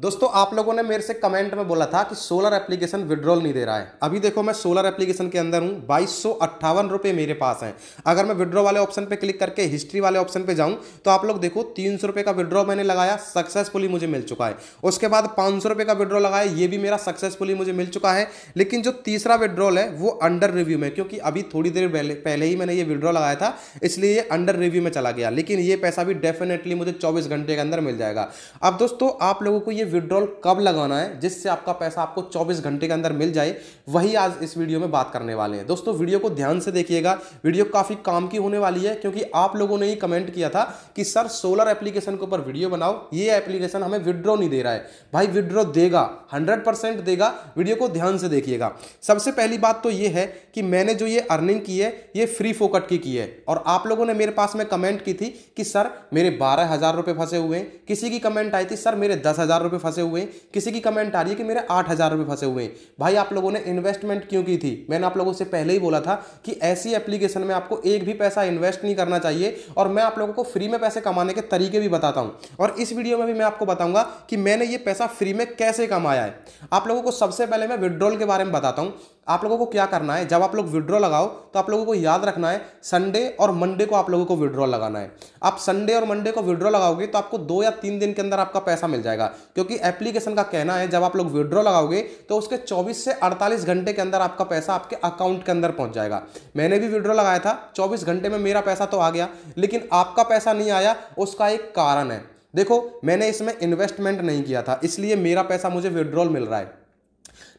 दोस्तों आप लोगों ने मेरे से कमेंट में बोला था कि सोलर एप्लीकेशन विड्रॉल नहीं दे रहा है अभी देखो मैं सोलर एप्लीकेशन के अंदर हूँ बाईस सौ अट्ठावन रुपये मेरे पास हैं अगर मैं विड्रॉ वाले ऑप्शन पे क्लिक करके हिस्ट्री वाले ऑप्शन पे जाऊँ तो आप लोग देखो तीन सौ रुपये का विड्रॉ मैंने लगाया सक्सेसफुली मुझे मिल चुका है उसके बाद पाँच सौ का विड्रॉ लगाया ये भी मेरा सक्सेसफुली मुझे मिल चुका है लेकिन जो तीसरा विड्रॉल है वो अंडर रिव्यू में क्योंकि अभी थोड़ी देर पहले ही मैंने ये विड्रॉ लगाया था इसलिए ये अंडर रिव्यू में चला गया लेकिन ये पैसा भी डेफिनेटली मुझे चौबीस घंटे के अंदर मिल जाएगा अब दोस्तों आप लोगों को ये विड्रॉल कब लगाना है जिससे आपका पैसा आपको 24 घंटे के अंदर मिल जाए वही आज इस वीडियो में बात करने वाले हैं दोस्तों वीडियो को ध्यान से देखिएगा वीडियो काफ़ी काम की होने वाली है क्योंकि आप लोगों ने ही कमेंट किया था कि सर सोलर एप्लीकेशन के ऊपर वीडियो बनाओ ये एप्लीकेशन हमें विड्रॉ नहीं दे रहा है भाई विड्रॉ देगा हंड्रेड देगा वीडियो को ध्यान से देखिएगा सबसे पहली बात तो ये है कि मैंने जो ये अर्निंग की है ये फ्री फोकट की की है और आप लोगों ने मेरे पास में कमेंट की थी कि सर मेरे बारह हज़ार रुपये फंसे हुए हैं किसी की कमेंट आई थी सर मेरे दस हज़ार रुपये फंसे हुए हैं किसी की कमेंट आ रही है कि मेरे आठ हज़ार रुपये फंसे हुए हैं भाई आप लोगों ने इन्वेस्टमेंट क्यों की थी मैंने आप लोगों से पहले ही बोला था कि ऐसी एप्लीकेशन में आपको एक भी पैसा इन्वेस्ट नहीं करना चाहिए और मैं आप लोगों को फ्री में पैसे कमाने के तरीके भी बताता हूँ और इस वीडियो में भी मैं आपको बताऊँगा कि मैंने ये पैसा फ्री में कैसे कमाया है आप लोगों को सबसे पहले मैं विड्रॉल के बारे में बताता हूँ आप लोगों को क्या करना है जब आप लोग विड्रॉ लगाओ तो आप लोगों को याद रखना है संडे और मंडे को आप लोगों को विड्रॉ लगाना है आप संडे और मंडे को विड्रॉ लगाओगे तो आपको दो या तीन दिन के अंदर आपका पैसा मिल जाएगा क्योंकि एप्लीकेशन का कहना है जब आप लोग विड्रॉ लगाओगे तो उसके चौबीस से अड़तालीस घंटे के अंदर आपका पैसा आपके अकाउंट के अंदर पहुंच जाएगा मैंने भी विड्रॉ लगाया था चौबीस घंटे में मेरा पैसा तो आ गया लेकिन आपका पैसा नहीं आया उसका एक कारण है देखो मैंने इसमें इन्वेस्टमेंट नहीं किया था इसलिए मेरा पैसा मुझे विड्रॉल मिल रहा है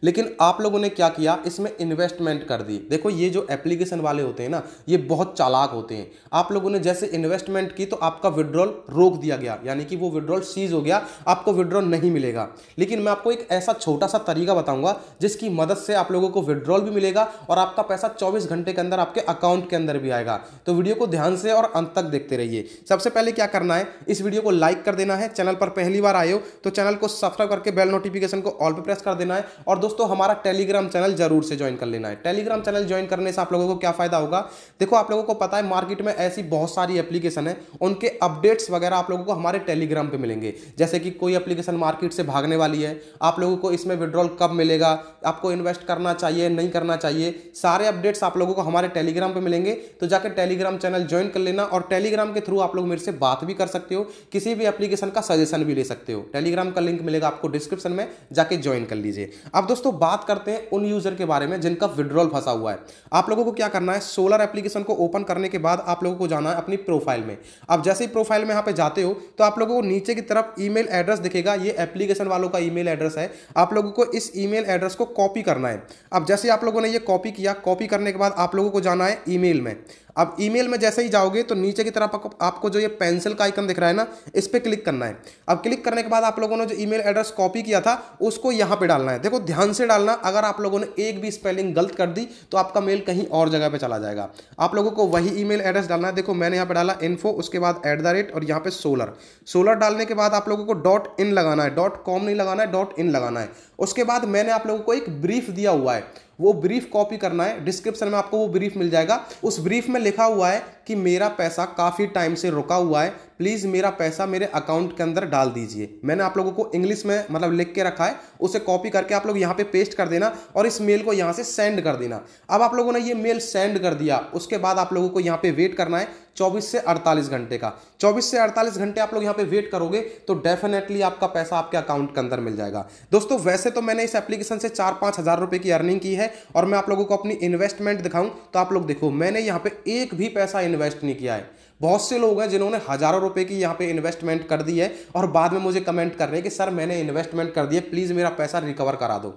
लेकिन आप लोगों ने क्या किया इसमें इन्वेस्टमेंट कर दी देखो ये जो एप्लीकेशन वाले होते हैं ना ये बहुत चालाक होते हैं आप लोगों ने जैसे इन्वेस्टमेंट की तो आपका विड्रॉल रोक दिया गया यानी कि वो विड्रॉल सीज हो गया आपको विड्रॉल नहीं मिलेगा लेकिन मैं आपको एक ऐसा छोटा सा तरीका बताऊंगा जिसकी मदद से आप लोगों को विड्रॉल भी मिलेगा और आपका पैसा चौबीस घंटे के अंदर आपके अकाउंट के अंदर भी आएगा तो वीडियो को ध्यान से और अंत तक देखते रहिए सबसे पहले क्या करना है इस वीडियो को लाइक कर देना है चैनल पर पहली बार आए हो तो चैनल को सब्सक्राइब करके बेल नोटिफिकेशन को ऑल पर प्रेस कर देना है और दोस्तों हमारा टेलीग्राम चैनल जरूर से ज्वाइन कर लेना है टेलीग्राम चैनल ज्वाइन करने से आप लोगों को क्या फायदा होगा देखो आप लोगों को पता है मार्केट में ऐसी बहुत सारी एप्लीकेशन है उनके अपडेट्स वगैरह आप लोगों को हमारे टेलीग्राम पर मिलेंगे जैसे कि कोई एप्लीकेशन मार्केट से भागने वाली है आप लोगों को इसमें विड्रॉल कब मिलेगा आपको इन्वेस्ट करना चाहिए नहीं करना चाहिए सारे अपडेट्स आप लोगों को हमारे टेलीग्राम पर मिलेंगे तो जाकर टेलीग्राम चैनल ज्वाइन कर लेना और टेलीग्राम के थ्रू आप लोग मेरे से बात भी कर सकते हो किसी भी एप्लीकेशन का सजेशन भी ले सकते हो टेलीग्राम का लिंक मिलेगा आपको डिस्क्रिप्शन में जाके ज्वाइन कर लीजिए अब दोस्तों दोस्तों बात करते हैं उन यूज़र के बारे में जिनका विड्रॉल फंसा हुआ है आप लोगों को क्या करना है सोलर एप्लीकेशन को ओपन करने के बाद आप लोगों को जाना है अपनी प्रोफाइल में अब जैसे ही प्रोफाइल में यहाँ पे जाते हो तो आप लोगों को नीचे की तरफ ईमेल एड्रेस दिखेगा ये एप्लीकेशन वालों का ईमेल एड्रेस है आप लोगों को इस ईमेल एड्रेस को कॉपी करना है अब जैसे आप लोगों ने यह कॉपी किया कॉपी करने के बाद आप लोगों को जाना है ईमेल में अब ईमेल में जैसे ही जाओगे तो नीचे की तरफ आपको, आपको जो ये पेंसिल का आइकन दिख रहा है ना इस पर क्लिक करना है अब क्लिक करने के बाद आप लोगों ने जो ईमेल एड्रेस कॉपी किया था उसको यहाँ पे डालना है देखो ध्यान से डालना अगर आप लोगों ने एक भी स्पेलिंग गलत कर दी तो आपका मेल कहीं और जगह पर चला जाएगा आप लोगों को वही ई एड्रेस डालना है देखो मैंने यहाँ पर डाला इन्फो उसके बाद एट द रेट और यहाँ पे सोलर सोलर डालने के बाद आप लोगों को डॉट इन लगाना है डॉट कॉम नहीं लगाना है डॉट इन लगाना है उसके बाद मैंने आप लोगों को एक ब्रीफ दिया हुआ है वो ब्रीफ कॉपी करना है डिस्क्रिप्शन में आपको वो ब्रीफ मिल जाएगा उस ब्रीफ में लिखा हुआ है कि मेरा पैसा काफ़ी टाइम से रुका हुआ है प्लीज़ मेरा पैसा मेरे अकाउंट के अंदर डाल दीजिए मैंने आप लोगों को इंग्लिश में मतलब लिख के रखा है उसे कॉपी करके आप लोग यहाँ पे पेस्ट कर देना और इस मेल को यहाँ से सेंड कर देना अब आप लोगों ने ये मेल सेंड कर दिया उसके बाद आप लोगों को यहाँ पे वेट करना है 24 से 48 घंटे का 24 से 48 घंटे आप लोग यहाँ पे वेट करोगे तो डेफिनेटली आपका पैसा आपके अकाउंट के अंदर मिल जाएगा दोस्तों वैसे तो मैंने इस एप्लीकेशन से चार पाँच हज़ार रुपये की अर्निंग की है और मैं आप लोगों को अपनी इन्वेस्टमेंट दिखाऊं तो आप लोग देखो मैंने यहाँ पे एक भी पैसा इन्वेस्ट इन्वेस्ट नहीं किया है बहुत से लोग हैं जिन्होंने हज़ारों रुपए की यहाँ पे इन्वेस्टमेंट कर दी है और बाद में मुझे कमेंट कर रहे हैं कि सर मैंने इन्वेस्टमेंट कर दी है प्लीज़ मेरा पैसा रिकवर करा दो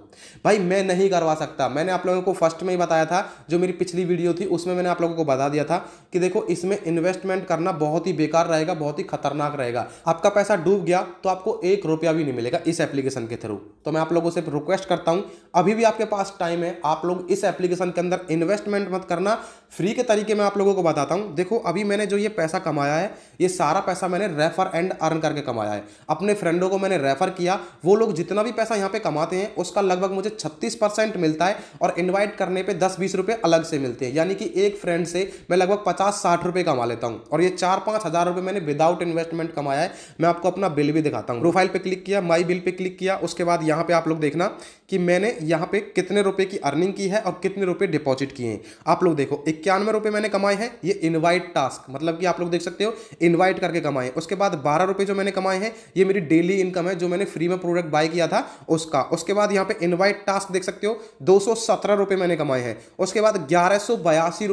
भाई मैं नहीं करवा सकता मैंने आप लोगों को फर्स्ट में ही बताया था जो मेरी पिछली वीडियो थी उसमें मैंने आप लोगों को बता दिया था कि देखो इसमें इन्वेस्टमेंट करना बहुत ही बेकार रहेगा बहुत ही खतरनाक रहेगा आपका पैसा डूब गया तो आपको एक रुपया भी नहीं मिलेगा इस एप्लीकेशन के थ्रू तो मैं आप लोगों से रिक्वेस्ट करता हूँ अभी भी आपके पास टाइम है आप लोग इस एप्लीकेशन के अंदर इन्वेस्टमेंट मत करना फ्री के तरीके में आप लोगों को बताता हूँ देखो अभी मैंने जो ये पैसा कमाया है ये सारा पैसा मैंने रेफर एंड अर्न करके कमाया है अपने फ्रेंडों को मैंने रेफर किया वो लोग जितना भी पैसा यहाँ पे कमाते हैं उसका लगभग मुझे छत्तीस परसेंट मिलता है और इन्वाइट करने पर दस बीस रुपये अलग से मिलते हैं यानी कि एक फ्रेंड से मैं लगभग पचास साठ रुपये कमा लेता हूँ और ये चार पाँच हज़ार रुपये मैंने विदाउट इन्वेस्टमेंट कमाया है मैं आपको अपना बिल भी दिखाता हूँ प्रोफाइल पर क्लिक किया माई बिल पर क्लिक किया उसके बाद यहाँ पर आप लोग देखना कि मैंने यहाँ पे कितने रुपए की अर्निंग की है और कितने रुपए डिपॉजिट किए हैं आप लोग देखो इक्यानवे रुपए मैंने कमाए हैं ये इनवाइट टास्क मतलब कि आप लोग देख सकते हो इन्वाइट करके कमाए उसके बाद बारह रुपए जो मैंने कमाए हैं ये मेरी डेली इनकम है जो मैंने फ्री में प्रोडक्ट बाय किया था उसका उसके बाद यहाँ पे इन्वाइट टास्क देख सकते हो दो रुपए मैंने कमाए हैं उसके बाद ग्यारह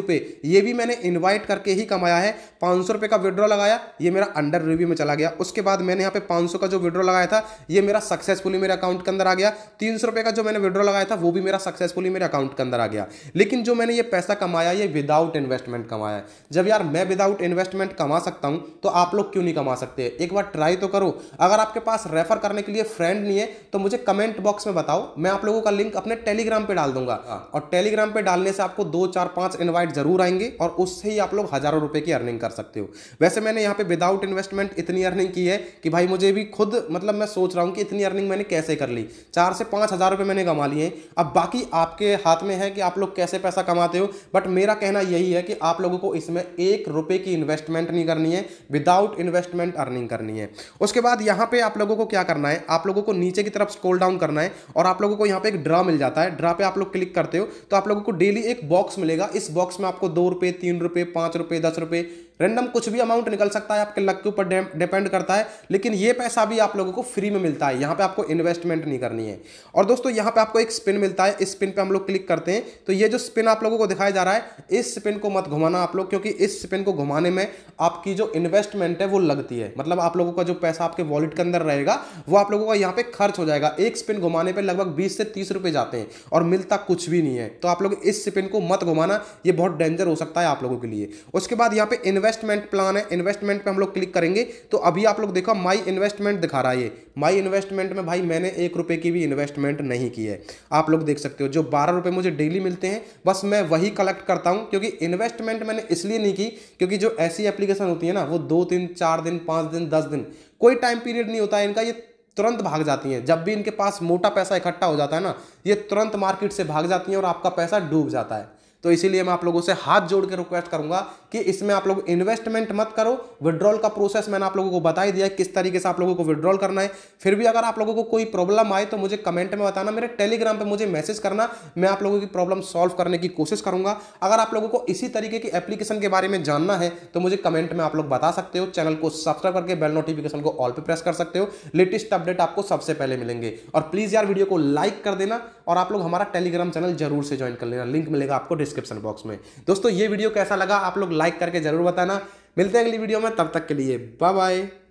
रुपए ये भी मैंने इन्वाइट करके ही कमाया है पाँच रुपए का विड्रॉ लगाया ये मेरा अंडर रिव्यू में चला गया उसके बाद मैंने यहाँ पे पाँच का जो विड्रॉ लगाया था ये मेरा सक्सेसफुली मेरे अकाउंट के अंदर आ गया तीन का जो मैंने विड्रॉ लगाया था वो भी मेरा सक्सेसफुली मेरे अकाउंट के अंदर आ गया लेकिन जो मैंने ये पैसा कमाया ये विदाउट इन्वेस्टमेंट कमाया जब यार मैं विदाउट इन्वेस्टमेंट कमा सकता हूं तो आप लोग क्यों नहीं कमा सकते एक बार ट्राई तो करो अगर आपके पास रेफर करने के लिए फ्रेंड नहीं है तो मुझे कमेंट बॉक्स में बताओ मैं आप लोगों का लिंक अपने टेलीग्राम पर डाल दूंगा हाँ। और टेलीग्राम पर डालने से आपको दो चार पांच इन्वाइट जरूर आएंगे और उससे ही आप लोग हजारों रुपए की अर्निंग कर सकते हो वैसे मैंने यहाँ पे विदाउट इन्वेस्टमेंट इतनी अर्निंग की है कि भाई मुझे भी खुद मतलब मैं सोच रहा हूँ कि इतनी अर्निंग मैंने कैसे कर ली चार से पांच हज़ार रुपये मैंने कमा लिए अब बाकी आपके हाथ में है कि आप लोग कैसे पैसा कमाते हो बट मेरा कहना यही है कि आप लोगों को इसमें एक रुपए की इन्वेस्टमेंट नहीं करनी है विदाउट इन्वेस्टमेंट अर्निंग करनी है उसके बाद यहाँ पे आप लोगों को क्या करना है आप लोगों को नीचे की तरफ स्कोल डाउन करना है और आप लोगों को यहाँ पे एक ड्रा मिल जाता है ड्रा पे आप लोग क्लिक करते हो तो आप लोगों को डेली एक बॉक्स मिलेगा इस बॉक्स में आपको दो रुपये तीन रुपये पाँच रुपये दस रुपये रैंडम कुछ भी अमाउंट निकल सकता है आपके लक के ऊपर डिपेंड करता है लेकिन ये पैसा भी आप लोगों को फ्री में मिलता है यहाँ पे आपको इन्वेस्टमेंट नहीं करनी है और दोस्तों यहाँ पे आपको एक स्पिन मिलता है इस स्पिन पे हम लोग क्लिक करते हैं तो ये जो स्पिन आप लोगों को दिखाया जा रहा है इस स्पिन को मत घुमाना आप लोग क्योंकि इस स्पिन को घुमाने में आपकी जो इन्वेस्टमेंट है वो लगती है मतलब आप लोगों का जो पैसा आपके वॉलेट के अंदर रहेगा वो आप लोगों का यहाँ पे खर्च हो जाएगा एक स्पिन घुमाने पर लगभग बीस से तीस रुपये जाते हैं और मिलता कुछ भी नहीं है तो आप लोग इस स्पिन को मत घुमाना ये बहुत डेंजर हो सकता है आप लोगों के लिए उसके बाद यहाँ पे इन्वेस्ट इन्वेस्टमेंट प्लान है इन्वेस्टमेंट पे हम लोग क्लिक करेंगे तो अभी आप लोग देखो माई इन्वेस्टमेंट दिखा रहा है ये माई इन्वेस्टमेंट में भाई मैंने एक रुपये की भी इन्वेस्टमेंट नहीं की है आप लोग देख सकते हो जो बारह रुपये मुझे डेली मिलते हैं बस मैं वही कलेक्ट करता हूँ क्योंकि इन्वेस्टमेंट मैंने इसलिए नहीं की क्योंकि जो ऐसी एप्लीकेशन होती है ना वो दो दिन चार दिन पाँच दिन दस दिन कोई टाइम पीरियड नहीं होता है इनका ये तुरंत भाग जाती हैं जब भी इनके पास मोटा पैसा इकट्ठा हो जाता है ना ये तुरंत मार्केट से भाग जाती हैं और आपका पैसा डूब जाता है तो इसीलिए मैं आप लोगों से हाथ जोड़ के रिक्वेस्ट करूंगा कि इसमें आप लोग इन्वेस्टमेंट मत करो विड्रॉल का प्रोसेस मैंने आप लोगों को बताई दिया किस तरीके से आप लोगों को विड्रॉल करना है फिर भी अगर आप लोगों को कोई प्रॉब्लम आए तो मुझे कमेंट में बताना मेरे टेलीग्राम पर मुझे मैसेज करना मैं आप लोगों की प्रॉब्लम सॉल्व करने की कोशिश करूंगा अगर आप लोगों को इसी तरीके की एप्लीकेशन के बारे में जानना है तो मुझे कमेंट में आप लोग बता सकते हो चैनल को सब्सक्राइब करके बेल नोटिफिकेशन को ऑल पर प्रेस कर सकते हो लेटेस्ट अपडेट आपको सबसे पहले मिलेंगे और प्लीज़ यार वीडियो को लाइक कर देना और आप लोग हमारा टेलीग्राम चैनल जरूर से ज्वाइन कर लेना लिंक मिलेगा आपको डिस्क्रिप्शन बॉक्स में दोस्तों ये वीडियो कैसा लगा आप लोग लाइक करके जरूर बताना मिलते हैं अगली वीडियो में तब तक के लिए बाय बाय